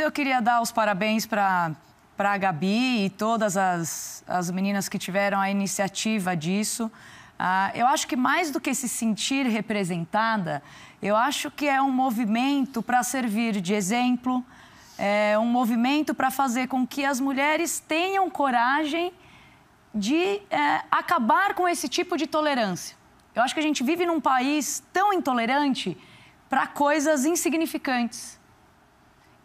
Eu queria dar os parabéns para para a Gabi e todas as, as meninas que tiveram a iniciativa disso. Ah, eu acho que mais do que se sentir representada, eu acho que é um movimento para servir de exemplo, é um movimento para fazer com que as mulheres tenham coragem de é, acabar com esse tipo de tolerância. Eu acho que a gente vive num país tão intolerante para coisas insignificantes.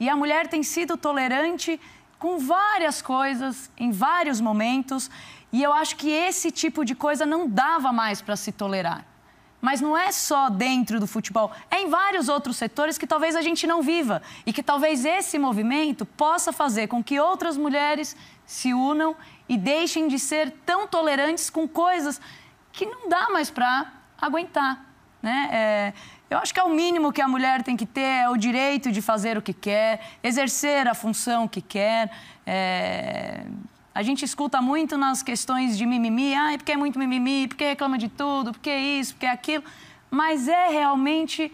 E a mulher tem sido tolerante com várias coisas, em vários momentos, e eu acho que esse tipo de coisa não dava mais para se tolerar. Mas não é só dentro do futebol, é em vários outros setores que talvez a gente não viva e que talvez esse movimento possa fazer com que outras mulheres se unam e deixem de ser tão tolerantes com coisas que não dá mais para aguentar. Né? É, eu acho que é o mínimo que a mulher tem que ter é o direito de fazer o que quer, exercer a função que quer. É... A gente escuta muito nas questões de mimimi, ah, porque é muito mimimi, porque reclama de tudo, porque isso, porque aquilo. Mas é realmente,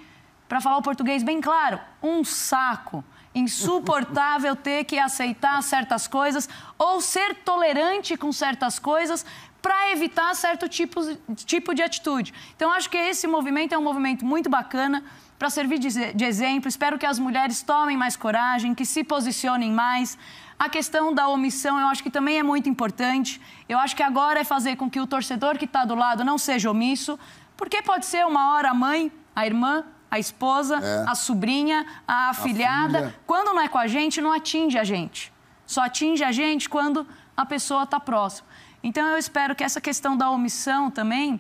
para falar o português bem claro, um saco insuportável ter que aceitar certas coisas ou ser tolerante com certas coisas para evitar certo tipo, tipo de atitude. Então, acho que esse movimento é um movimento muito bacana para servir de, de exemplo. Espero que as mulheres tomem mais coragem, que se posicionem mais. A questão da omissão eu acho que também é muito importante. Eu acho que agora é fazer com que o torcedor que está do lado não seja omisso, porque pode ser uma hora a mãe, a irmã, a esposa, é. a sobrinha, a afilhada. quando não é com a gente, não atinge a gente. Só atinge a gente quando a pessoa está próxima. Então eu espero que essa questão da omissão também,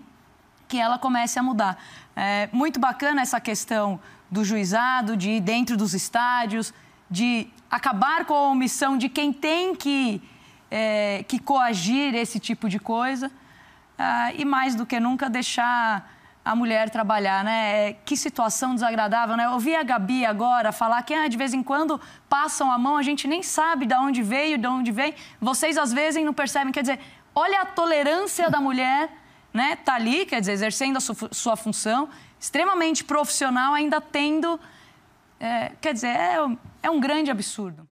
que ela comece a mudar. É muito bacana essa questão do juizado, de ir dentro dos estádios, de acabar com a omissão de quem tem que, é, que coagir esse tipo de coisa. Ah, e mais do que nunca deixar a mulher trabalhar, né? É, que situação desagradável, né? Eu ouvi a Gabi agora falar que ah, de vez em quando passam a mão, a gente nem sabe de onde veio, de onde vem. Vocês às vezes não percebem, quer dizer, olha a tolerância da mulher, né? Tá ali, quer dizer, exercendo a sua, sua função, extremamente profissional, ainda tendo, é, quer dizer, é, é um grande absurdo.